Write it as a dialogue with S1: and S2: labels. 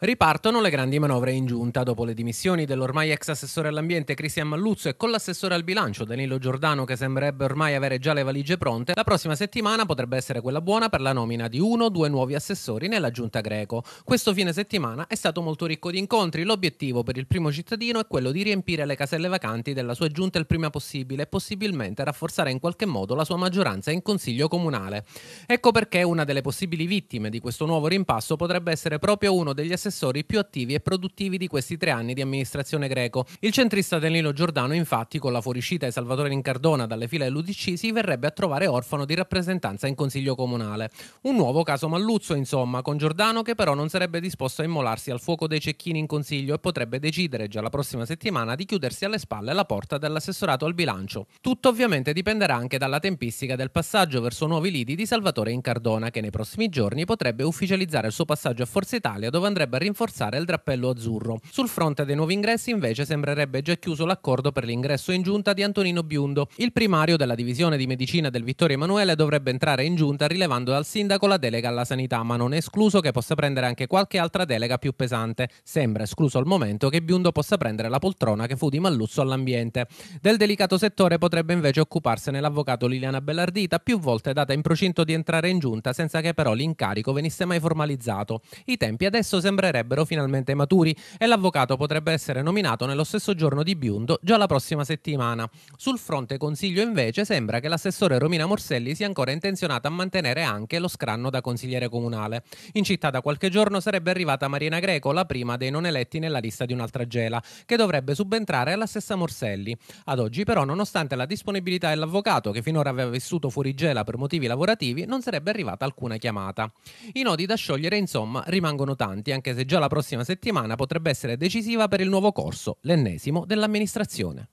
S1: Ripartono le grandi manovre in giunta. Dopo le dimissioni dell'ormai ex assessore all'ambiente Cristian Malluzzo e con l'assessore al bilancio Danilo Giordano che sembrerebbe ormai avere già le valigie pronte, la prossima settimana potrebbe essere quella buona per la nomina di uno o due nuovi assessori nella giunta greco. Questo fine settimana è stato molto ricco di incontri. L'obiettivo per il primo cittadino è quello di riempire le caselle vacanti della sua giunta il prima possibile e possibilmente rafforzare in qualche modo la sua maggioranza in consiglio comunale. Ecco perché una delle possibili vittime di questo nuovo rimpasso potrebbe essere proprio uno degli assessori assessori più attivi e produttivi di questi tre anni di amministrazione greco. Il centrista Danilo Giordano, infatti, con la fuoriuscita di Salvatore Rincardona dalle file dell'UDC, si verrebbe a trovare orfano di rappresentanza in consiglio comunale. Un nuovo caso Malluzzo, insomma, con Giordano che però non sarebbe disposto a immolarsi al fuoco dei cecchini in consiglio e potrebbe decidere già la prossima settimana di chiudersi alle spalle la porta dell'assessorato al bilancio. Tutto ovviamente dipenderà anche dalla tempistica del passaggio verso nuovi lidi di Salvatore Incardona, che nei prossimi giorni potrebbe ufficializzare il suo passaggio a Forza Italia, dove andrebbe per rinforzare il drappello azzurro. Sul fronte dei nuovi ingressi invece sembrerebbe già chiuso l'accordo per l'ingresso in giunta di Antonino Biundo. Il primario della divisione di medicina del Vittorio Emanuele dovrebbe entrare in giunta rilevando dal sindaco la delega alla sanità, ma non è escluso che possa prendere anche qualche altra delega più pesante. Sembra escluso al momento che Biundo possa prendere la poltrona che fu di Malluzzo all'ambiente. Del delicato settore potrebbe invece occuparsene l'avvocato Liliana Bellardita, più volte data in procinto di entrare in giunta senza che però l'incarico venisse mai formalizzato. I tempi adesso sembrerebbero lavorerebbero finalmente maturi e l'avvocato potrebbe essere nominato nello stesso giorno di Biundo, già la prossima settimana. Sul fronte consiglio invece sembra che l'assessore Romina Morselli sia ancora intenzionata a mantenere anche lo scranno da consigliere comunale. In città da qualche giorno sarebbe arrivata Marina Greco, la prima dei non eletti nella lista di un'altra gela, che dovrebbe subentrare alla stessa Morselli. Ad oggi però, nonostante la disponibilità dell'avvocato che finora aveva vissuto fuori gela per motivi lavorativi, non sarebbe arrivata alcuna chiamata. I nodi da sciogliere insomma rimangono tanti, anche se già la prossima settimana potrebbe essere decisiva per il nuovo corso, l'ennesimo dell'amministrazione.